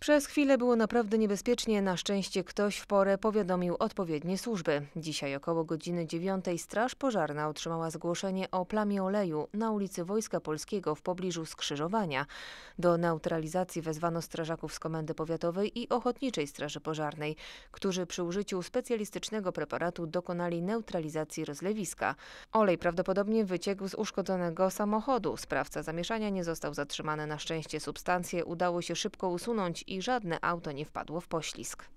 Przez chwilę było naprawdę niebezpiecznie. Na szczęście ktoś w porę powiadomił odpowiednie służby. Dzisiaj około godziny 9 Straż Pożarna otrzymała zgłoszenie o plamie oleju na ulicy Wojska Polskiego w pobliżu skrzyżowania. Do neutralizacji wezwano strażaków z Komendy Powiatowej i Ochotniczej Straży Pożarnej, którzy przy użyciu specjalistycznego preparatu dokonali neutralizacji rozlewiska. Olej prawdopodobnie wyciekł z uszkodzonego samochodu. Sprawca zamieszania nie został zatrzymany. Na szczęście substancje udało się szybko usunąć i żadne auto nie wpadło w poślizg.